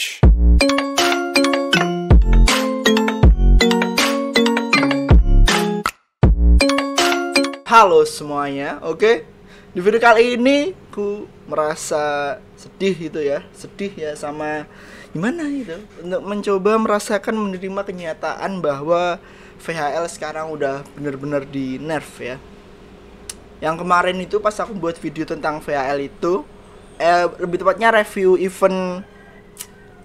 Flash. Halo semuanya, oke? Di video kali ini ku merasa sedih gitu ya, sedih ya sama gimana gitu untuk mencoba merasakan menerima kenyataan bahwa VHL sekarang udah bener-bener di nerf ya. Yang kemarin itu pas aku buat video tentang VHL itu eh, lebih tepatnya review event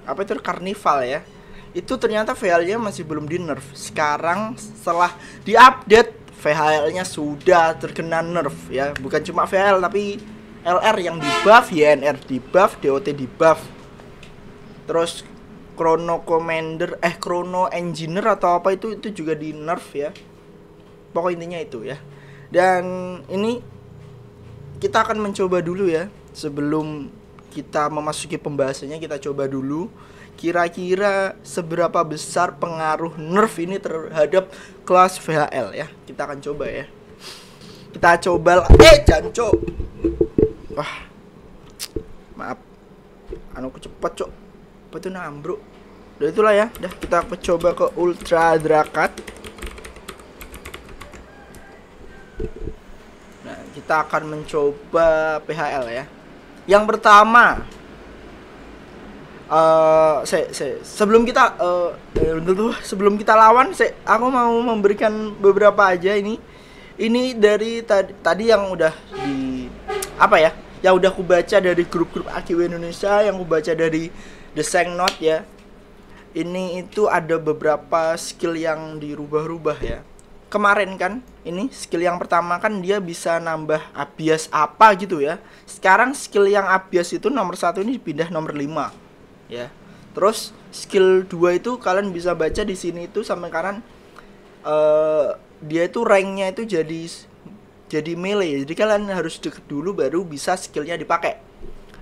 apa itu karnival ya itu ternyata VHL-nya masih belum di nerf sekarang setelah diupdate VHL-nya sudah terkena nerf ya bukan cuma VHL tapi LR yang di buff YNR di buff DOT di buff terus Chrono Commander eh Chrono Engineer atau apa itu itu juga di nerf ya pokok intinya itu ya dan ini kita akan mencoba dulu ya sebelum kita memasuki pembahasannya kita coba dulu kira-kira seberapa besar pengaruh nerf ini terhadap kelas VHL ya. Kita akan coba ya. Kita coba eh janco. Wah. Maaf. Anu cepet, Cok. Apa tuh nambruk? Udah itulah ya. Udah kita coba ke Ultra Drakat. Nah, kita akan mencoba PHL ya. Yang pertama uh, se, se, sebelum kita uh, sebelum kita lawan se, aku mau memberikan beberapa aja ini. Ini dari tadi tadi yang udah di apa ya? Yang udah aku baca dari grup-grup AKW Indonesia, yang aku baca dari The Sang Note ya. Ini itu ada beberapa skill yang dirubah-rubah ya kemarin kan ini skill yang pertama kan dia bisa nambah abias apa gitu ya sekarang skill yang abias itu nomor satu ini pindah nomor 5 ya terus skill 2 itu kalian bisa baca di sini itu sampai kanan uh, dia itu ranknya itu jadi jadi melee jadi kalian harus deket dulu baru bisa skillnya dipakai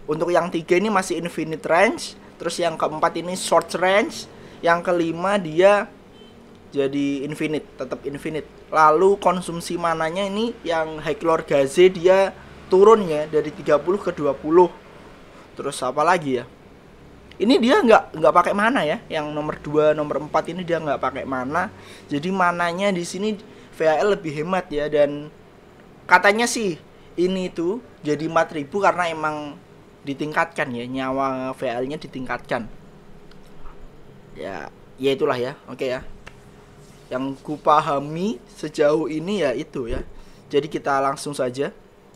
untuk yang tiga ini masih infinite range terus yang keempat ini short range yang kelima dia jadi infinite tetap infinite lalu konsumsi mananya ini yang high gaze dia turun ya dari 30 ke 20 terus apa lagi ya ini dia nggak nggak pakai mana ya yang nomor 2 nomor 4 ini dia nggak pakai mana jadi mananya di sini VAL lebih hemat ya dan katanya sih ini tuh jadi 4000 karena emang ditingkatkan ya nyawa VL-nya ditingkatkan ya ya itulah ya oke okay ya yang kupahami sejauh ini ya itu ya jadi kita langsung saja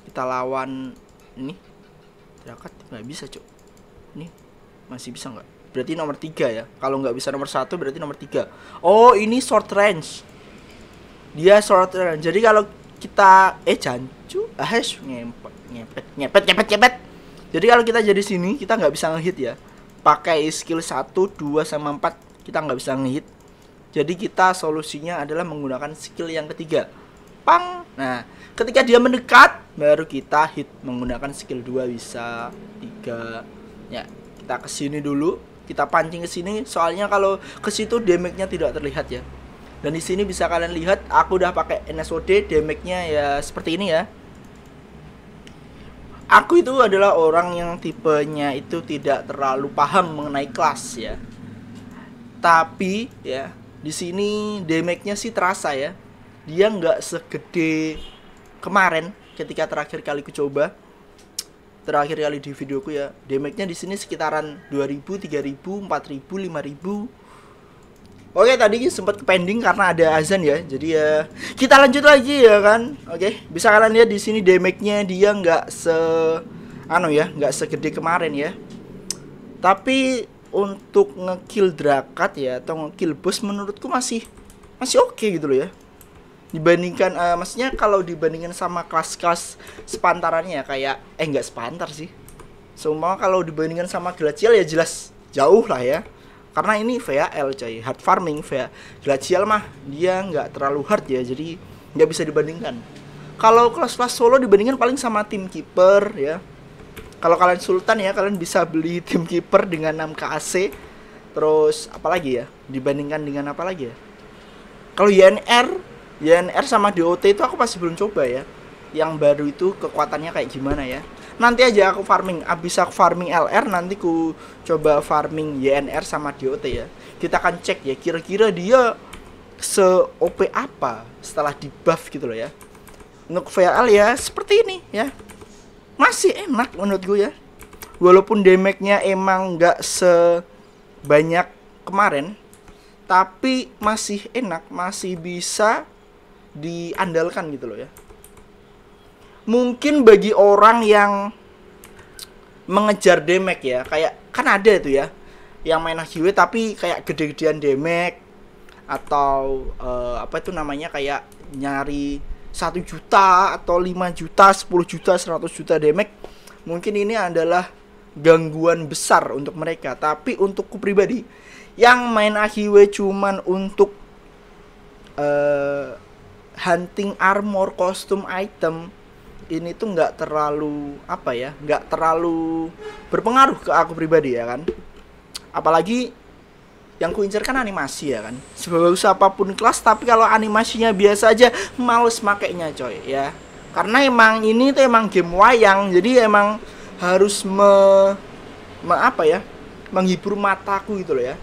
kita lawan ini terangkat nggak bisa cok ini masih bisa nggak berarti nomor tiga ya kalau nggak bisa nomor satu berarti nomor tiga oh ini short range dia short range jadi kalau kita eh jancu ah ngepet ngepet ngepet ngepet ngepet. jadi kalau kita jadi sini kita nggak bisa ngehit ya pakai skill satu dua sama empat kita nggak bisa ngehit jadi kita solusinya adalah menggunakan skill yang ketiga. Pang. Nah, ketika dia mendekat baru kita hit menggunakan skill 2 bisa 3. Ya, kita ke sini dulu. Kita pancing ke sini soalnya kalau ke situ damage-nya tidak terlihat ya. Dan di sini bisa kalian lihat aku udah pakai NSOD damage-nya ya seperti ini ya aku itu adalah orang yang tipenya itu tidak terlalu paham mengenai kelas ya tapi ya di sini damage-nya sih terasa ya. Dia nggak segede kemarin ketika terakhir kali ku coba. Terakhir kali di videoku ya, damage-nya di sini sekitaran 2000, 3000, 4000, 5000. Oke, tadi sempat ke pending karena ada azan ya. Jadi ya kita lanjut lagi ya kan. Oke, bisa kalian lihat di sini damage-nya dia nggak se anu ya, nggak segede kemarin ya. Tapi untuk ngekill drakat ya atau ngekill bos menurutku masih masih oke okay gitu loh ya dibandingkan uh, maksudnya kalau dibandingkan sama kelas-kelas sepantarannya ya, kayak eh nggak sepantar sih semua kalau dibandingkan sama glacial ya jelas jauh lah ya karena ini VAL coy hard farming VA glacial mah dia nggak terlalu hard ya jadi nggak bisa dibandingkan kalau kelas-kelas solo dibandingkan paling sama tim keeper ya kalau kalian Sultan ya kalian bisa beli tim kiper dengan 6 KAC terus apalagi ya dibandingkan dengan apa lagi ya kalau YNR YNR sama DOT itu aku masih belum coba ya yang baru itu kekuatannya kayak gimana ya nanti aja aku farming abis aku farming LR nanti ku coba farming YNR sama DOT ya kita akan cek ya kira-kira dia se OP apa setelah di buff gitu loh ya untuk VL ya seperti ini ya masih enak menurut gue ya walaupun damage-nya emang nggak sebanyak kemarin tapi masih enak masih bisa diandalkan gitu loh ya mungkin bagi orang yang mengejar damage ya kayak kan ada itu ya yang main HW tapi kayak gede-gedean damage atau uh, apa itu namanya kayak nyari 1 juta atau 5 juta, 10 juta, 100 juta damage, mungkin ini adalah gangguan besar untuk mereka. Tapi untukku pribadi, yang main Ahiwe cuman untuk uh, hunting armor, kostum, item, ini tuh nggak terlalu apa ya, nggak terlalu berpengaruh ke aku pribadi ya kan. Apalagi yang kuincer kan animasi ya kan sebagus apapun kelas tapi kalau animasinya biasa aja males makainya coy ya karena emang ini tuh emang game wayang jadi emang harus me, me apa ya menghibur mataku gitu loh ya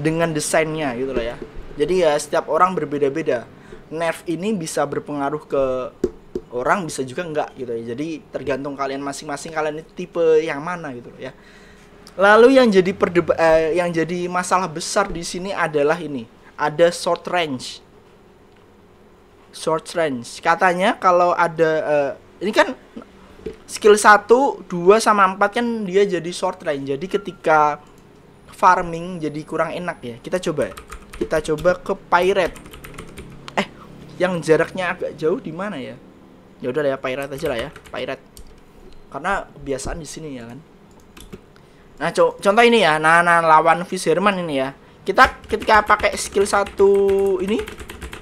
dengan desainnya gitu loh ya jadi ya setiap orang berbeda-beda nerf ini bisa berpengaruh ke orang bisa juga enggak gitu ya jadi tergantung kalian masing-masing kalian itu tipe yang mana gitu loh ya Lalu yang jadi perdeba eh, yang jadi masalah besar di sini adalah ini. Ada short range. Short range. Katanya kalau ada eh, ini kan skill 1, 2 sama 4 kan dia jadi short range. Jadi ketika farming jadi kurang enak ya. Kita coba. Kita coba ke pirate. Eh, yang jaraknya agak jauh di mana ya? Ya udah ya pirate aja lah ya, pirate. Karena kebiasaan di sini ya kan. Nah, co contoh ini ya. Nah, nah lawan Fisherman ini ya. Kita ketika pakai skill satu ini,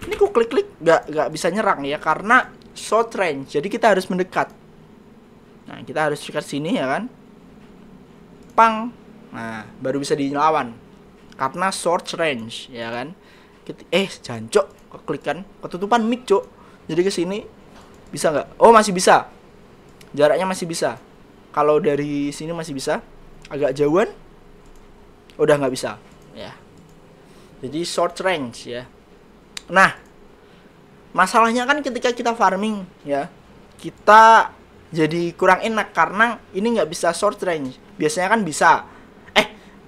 ini kok klik-klik nggak nggak bisa nyerang ya karena short range. Jadi kita harus mendekat. Nah, kita harus dekat sini ya kan. Pang. Nah, baru bisa dilawan. Karena short range ya kan. Eh, jancok klik kan. Ketutupan mic, Cok. Jadi ke sini bisa nggak? Oh, masih bisa. Jaraknya masih bisa. Kalau dari sini masih bisa agak jauhan udah nggak bisa ya jadi short range ya nah masalahnya kan ketika kita farming ya kita jadi kurang enak karena ini nggak bisa short range biasanya kan bisa eh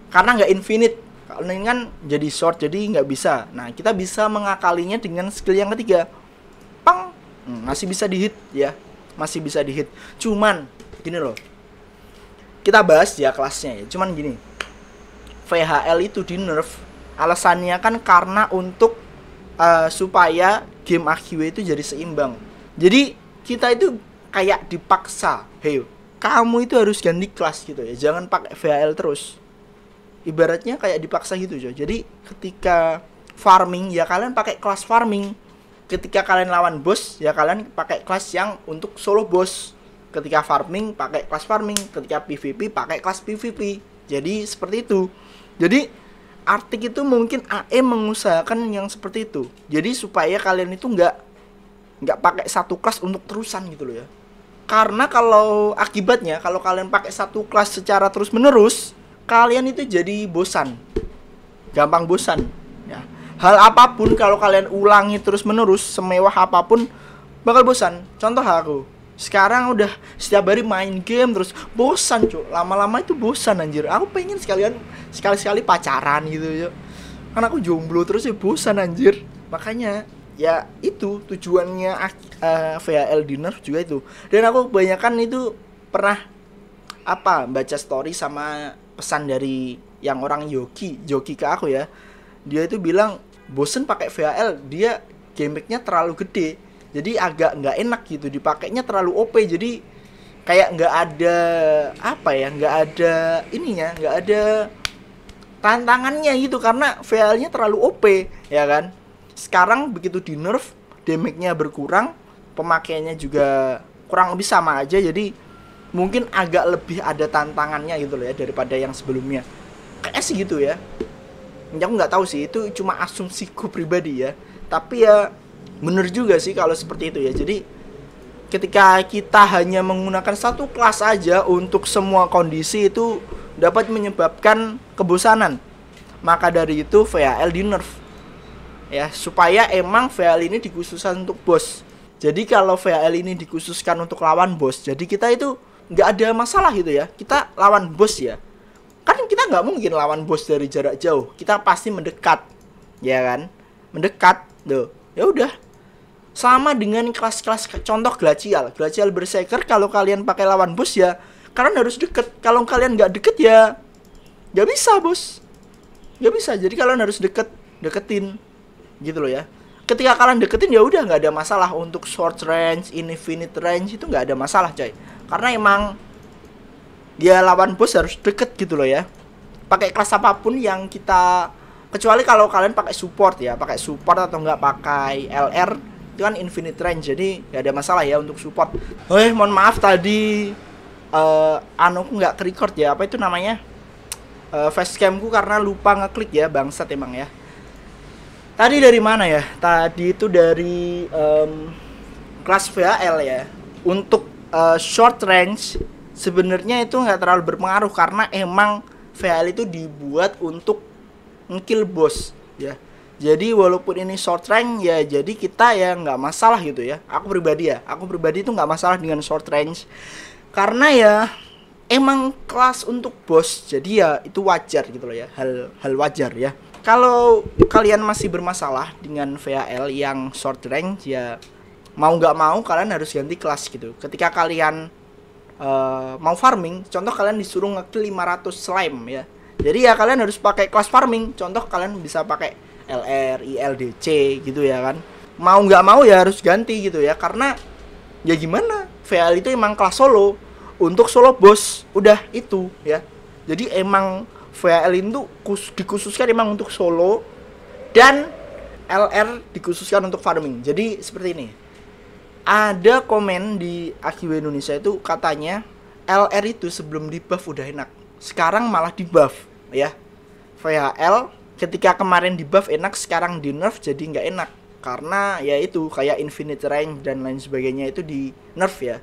karena nggak infinite kalau ini kan jadi short jadi nggak bisa nah kita bisa mengakalinya dengan skill yang ketiga pang hmm, masih bisa dihit ya masih bisa dihit cuman gini loh kita bahas ya kelasnya ya cuman gini VHL itu di nerf alasannya kan karena untuk uh, supaya game AQW itu jadi seimbang jadi kita itu kayak dipaksa hey kamu itu harus ganti kelas gitu ya jangan pakai VHL terus ibaratnya kayak dipaksa gitu Jo jadi ketika farming ya kalian pakai kelas farming ketika kalian lawan bos ya kalian pakai kelas yang untuk solo bos ketika farming pakai kelas farming ketika PVP pakai kelas PVP jadi seperti itu jadi Artik itu mungkin AE mengusahakan yang seperti itu jadi supaya kalian itu nggak nggak pakai satu kelas untuk terusan gitu loh ya karena kalau akibatnya kalau kalian pakai satu kelas secara terus menerus kalian itu jadi bosan gampang bosan ya hal apapun kalau kalian ulangi terus menerus semewah apapun bakal bosan contoh aku sekarang udah setiap hari main game terus bosan cuy lama-lama itu bosan anjir aku pengen sekalian sekali-sekali pacaran gitu ya karena aku jomblo terus ya bosan anjir makanya ya itu tujuannya uh, eh, VHL dinner juga itu dan aku kebanyakan itu pernah apa baca story sama pesan dari yang orang Yogi Yogi ke aku ya dia itu bilang bosan pakai VHL dia gimmicknya terlalu gede jadi agak nggak enak gitu dipakainya terlalu OP jadi kayak nggak ada apa ya nggak ada ininya nggak ada tantangannya gitu karena VL-nya terlalu OP ya kan sekarang begitu di nerf damage-nya berkurang pemakaiannya juga kurang lebih sama aja jadi mungkin agak lebih ada tantangannya gitu loh ya daripada yang sebelumnya kayak sih gitu ya aku nggak tahu sih itu cuma asumsiku pribadi ya tapi ya bener juga sih kalau seperti itu ya jadi ketika kita hanya menggunakan satu kelas aja untuk semua kondisi itu dapat menyebabkan kebosanan maka dari itu VAL di nerf ya supaya emang VAL ini dikhususkan untuk bos jadi kalau VAL ini dikhususkan untuk lawan bos jadi kita itu nggak ada masalah gitu ya kita lawan bos ya kan kita nggak mungkin lawan bos dari jarak jauh kita pasti mendekat ya kan mendekat tuh ya udah sama dengan kelas-kelas contoh glacial glacial berserker kalau kalian pakai lawan bus ya karena harus deket kalau kalian nggak deket ya nggak bisa bos nggak bisa jadi kalian harus deket deketin gitu loh ya ketika kalian deketin ya udah nggak ada masalah untuk short range infinite range itu nggak ada masalah coy karena emang dia lawan bos harus deket gitu loh ya pakai kelas apapun yang kita kecuali kalau kalian pakai support ya pakai support atau nggak pakai LR itu kan infinite range jadi nggak ada masalah ya untuk support eh mohon maaf tadi uh, anuku nggak record ya apa itu namanya uh, facecamku karena lupa ngeklik ya bangsat emang ya tadi dari mana ya tadi itu dari um, kelas VHL ya untuk uh, short range sebenarnya itu nggak terlalu berpengaruh karena emang VHL itu dibuat untuk ngekill bos ya jadi walaupun ini short range ya jadi kita ya nggak masalah gitu ya aku pribadi ya aku pribadi itu nggak masalah dengan short range karena ya emang kelas untuk bos jadi ya itu wajar gitu loh ya hal hal wajar ya kalau kalian masih bermasalah dengan VAL yang short range ya mau nggak mau kalian harus ganti kelas gitu ketika kalian uh, mau farming contoh kalian disuruh ngekill 500 slime ya jadi ya kalian harus pakai class farming. Contoh kalian bisa pakai LR, ILDC gitu ya kan. Mau nggak mau ya harus ganti gitu ya karena ya gimana? VL itu emang kelas solo untuk solo boss. Udah itu ya. Jadi emang VL itu dikhususkan emang untuk solo dan LR dikhususkan untuk farming. Jadi seperti ini. Ada komen di AQW Indonesia itu katanya LR itu sebelum di buff udah enak. Sekarang malah di buff ya VHL ketika kemarin di buff enak sekarang di nerf jadi nggak enak karena ya itu kayak infinite range dan lain sebagainya itu di nerf ya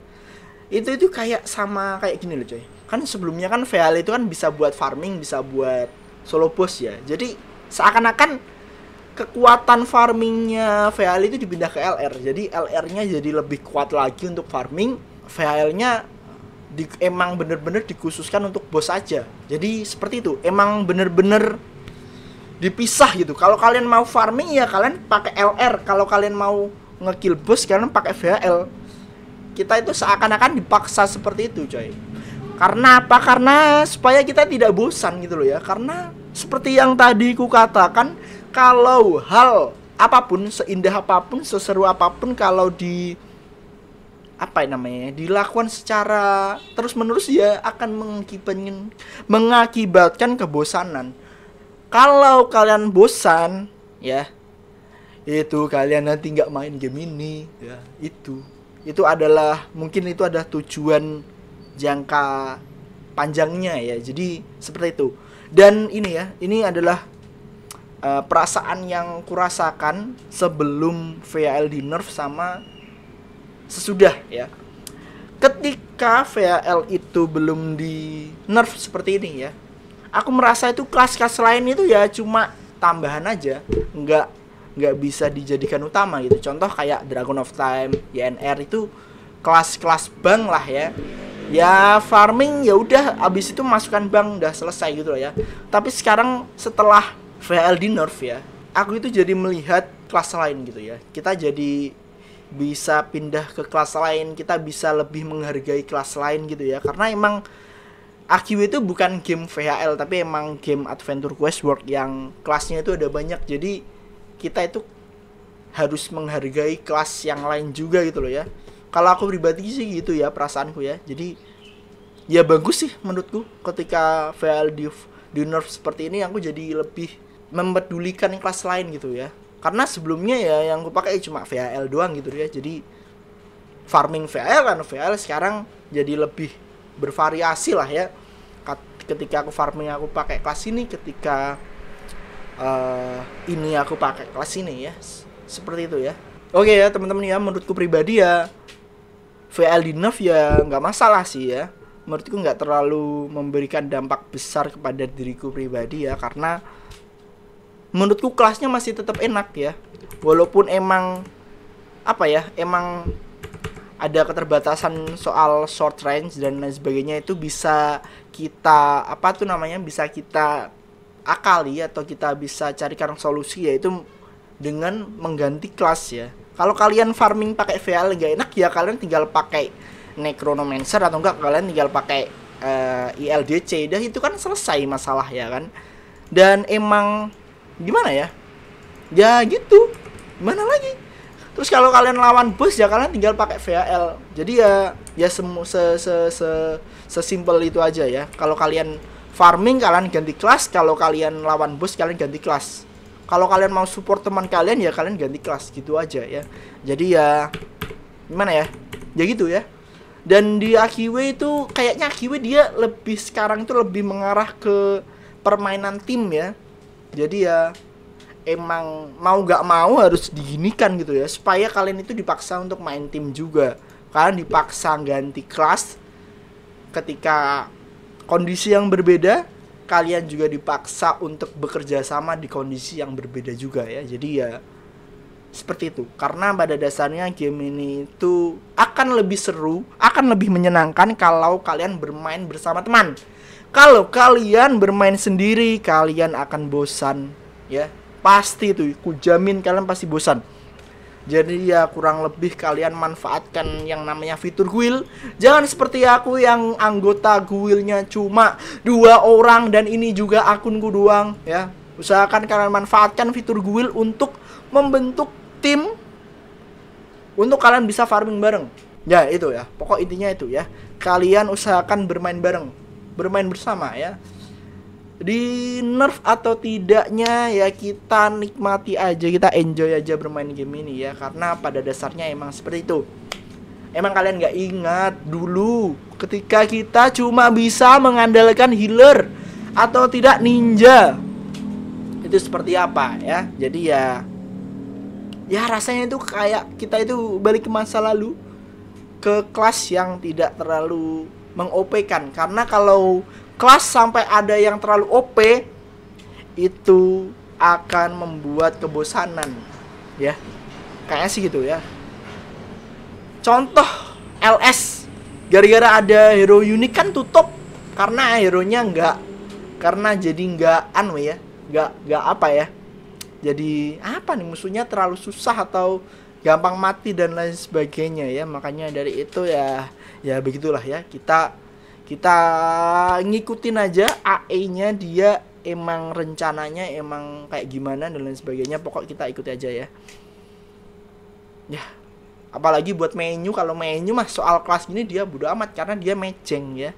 itu itu kayak sama kayak gini loh coy kan sebelumnya kan VHL itu kan bisa buat farming bisa buat solo push ya jadi seakan-akan kekuatan farmingnya VHL itu dipindah ke LR jadi LR-nya jadi lebih kuat lagi untuk farming vhl nya di, emang bener-bener dikhususkan untuk bos aja jadi seperti itu emang bener-bener dipisah gitu kalau kalian mau farming ya kalian pakai LR kalau kalian mau ngekill bos kalian pakai VHL kita itu seakan-akan dipaksa seperti itu coy karena apa karena supaya kita tidak bosan gitu loh ya karena seperti yang tadi ku katakan kalau hal apapun seindah apapun seseru apapun kalau di apa ya namanya dilakukan secara terus menerus ya akan mengakibatkan mengakibatkan kebosanan kalau kalian bosan ya itu kalian nanti nggak main game ini ya itu itu adalah mungkin itu adalah tujuan jangka panjangnya ya jadi seperti itu dan ini ya ini adalah uh, perasaan yang kurasakan sebelum VL di nerf sama sesudah ya ketika VAL itu belum di nerf seperti ini ya aku merasa itu kelas-kelas lain itu ya cuma tambahan aja nggak nggak bisa dijadikan utama gitu contoh kayak Dragon of Time YNR itu kelas-kelas bank lah ya ya farming ya udah abis itu masukkan bank udah selesai gitu loh ya tapi sekarang setelah VL di nerf ya aku itu jadi melihat kelas lain gitu ya kita jadi bisa pindah ke kelas lain kita bisa lebih menghargai kelas lain gitu ya karena emang AQ itu bukan game VHL tapi emang game adventure quest work yang kelasnya itu ada banyak jadi kita itu harus menghargai kelas yang lain juga gitu loh ya kalau aku pribadi sih gitu ya perasaanku ya jadi ya bagus sih menurutku ketika VHL di di nerf seperti ini aku jadi lebih mempedulikan kelas lain gitu ya karena sebelumnya ya yang gue pakai cuma VAL doang gitu ya jadi farming VAL kan VAL sekarang jadi lebih bervariasi lah ya ketika aku farming aku pakai kelas ini ketika uh, ini aku pakai kelas ini ya seperti itu ya oke ya teman-teman ya menurutku pribadi ya VL di nerf ya nggak masalah sih ya menurutku nggak terlalu memberikan dampak besar kepada diriku pribadi ya karena menurutku kelasnya masih tetap enak ya walaupun emang apa ya emang ada keterbatasan soal short range dan lain sebagainya itu bisa kita apa tuh namanya bisa kita akali atau kita bisa carikan solusi yaitu dengan mengganti kelas ya kalau kalian farming pakai VL nggak enak ya kalian tinggal pakai Necronomancer atau enggak kalian tinggal pakai uh, eh, ILDC dah itu kan selesai masalah ya kan dan emang gimana ya ya gitu mana lagi terus kalau kalian lawan bus ya kalian tinggal pakai VAL jadi ya ya semu se se se sesimpel itu aja ya kalau kalian farming kalian ganti kelas kalau kalian lawan bus kalian ganti kelas kalau kalian mau support teman kalian ya kalian ganti kelas gitu aja ya jadi ya gimana ya ya gitu ya dan di Akiwe itu kayaknya Akiwe dia lebih sekarang itu lebih mengarah ke permainan tim ya jadi ya emang mau gak mau harus diginikan gitu ya supaya kalian itu dipaksa untuk main tim juga kalian dipaksa ganti kelas ketika kondisi yang berbeda kalian juga dipaksa untuk bekerja sama di kondisi yang berbeda juga ya jadi ya seperti itu karena pada dasarnya game ini itu akan lebih seru akan lebih menyenangkan kalau kalian bermain bersama teman kalau kalian bermain sendiri, kalian akan bosan, ya. Pasti itu, ku jamin kalian pasti bosan. Jadi ya kurang lebih kalian manfaatkan yang namanya fitur guild. Jangan seperti aku yang anggota guildnya cuma dua orang dan ini juga akunku doang ya. Usahakan kalian manfaatkan fitur guild untuk membentuk tim untuk kalian bisa farming bareng. Ya itu ya. Pokok intinya itu ya. Kalian usahakan bermain bareng bermain bersama ya di nerf atau tidaknya ya kita nikmati aja kita enjoy aja bermain game ini ya karena pada dasarnya emang seperti itu emang kalian nggak ingat dulu ketika kita cuma bisa mengandalkan healer atau tidak ninja itu seperti apa ya jadi ya ya rasanya itu kayak kita itu balik ke masa lalu ke kelas yang tidak terlalu mengopekan karena kalau kelas sampai ada yang terlalu OP itu akan membuat kebosanan ya kayaknya sih gitu ya contoh LS gara-gara ada hero unik kan tutup karena hero nya nggak karena jadi nggak anu ya nggak nggak apa ya jadi apa nih musuhnya terlalu susah atau gampang mati dan lain sebagainya ya makanya dari itu ya ya begitulah ya kita kita ngikutin aja AE-nya dia emang rencananya emang kayak gimana dan lain sebagainya pokok kita ikuti aja ya ya apalagi buat menu kalau menu mah soal kelas gini dia bodo amat karena dia matching ya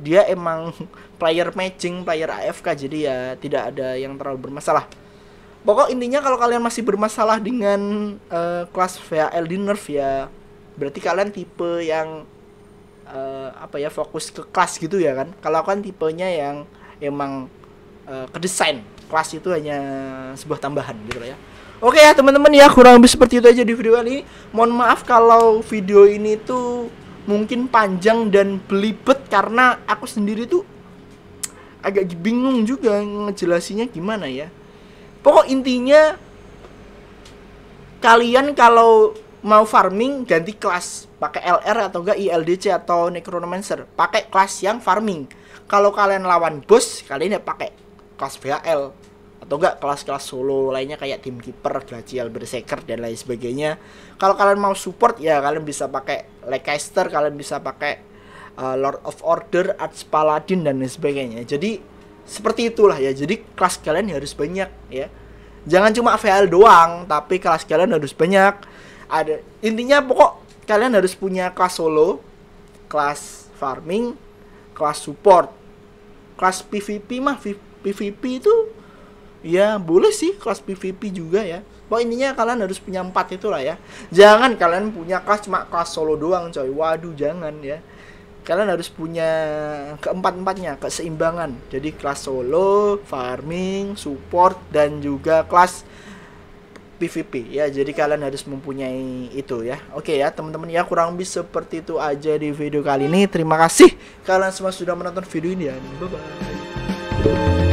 dia emang player matching player AFK jadi ya tidak ada yang terlalu bermasalah pokok intinya kalau kalian masih bermasalah dengan uh, kelas VAL di nerf ya berarti kalian tipe yang uh, apa ya fokus ke kelas gitu ya kan kalau kan tipenya yang emang uh, eh, ke kelas itu hanya sebuah tambahan gitu ya Oke ya teman-teman ya kurang lebih seperti itu aja di video kali ini. Mohon maaf kalau video ini tuh mungkin panjang dan belibet karena aku sendiri tuh agak bingung juga ngejelasinya gimana ya pokok intinya kalian kalau mau farming ganti kelas pakai LR atau enggak ILDC atau Necronomancer pakai kelas yang farming kalau kalian lawan bos kalian ya pakai kelas VHL atau enggak kelas-kelas solo lainnya kayak Team keeper, glacial, berserker dan lain sebagainya. Kalau kalian mau support ya kalian bisa pakai Leicester, kalian bisa pakai uh, Lord of Order, Arch Paladin dan lain sebagainya. Jadi seperti itulah ya jadi kelas kalian harus banyak ya jangan cuma VL doang tapi kelas kalian harus banyak ada intinya pokok kalian harus punya kelas solo kelas farming kelas support kelas PVP mah PVP itu ya boleh sih kelas PVP juga ya pokok intinya kalian harus punya empat itulah ya Jangan kalian punya kelas cuma kelas solo doang coy Waduh jangan ya kalian harus punya keempat-empatnya, keseimbangan. Jadi kelas solo, farming, support dan juga kelas PVP ya. Jadi kalian harus mempunyai itu ya. Oke ya, teman-teman ya kurang lebih seperti itu aja di video kali ini. Terima kasih kalian semua sudah menonton video ini ya. Bye bye.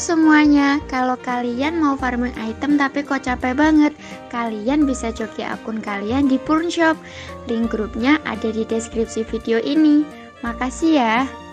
semuanya, kalau kalian mau farming item tapi kok capek banget, kalian bisa joki akun kalian di Shop Link grupnya ada di deskripsi video ini. Makasih ya.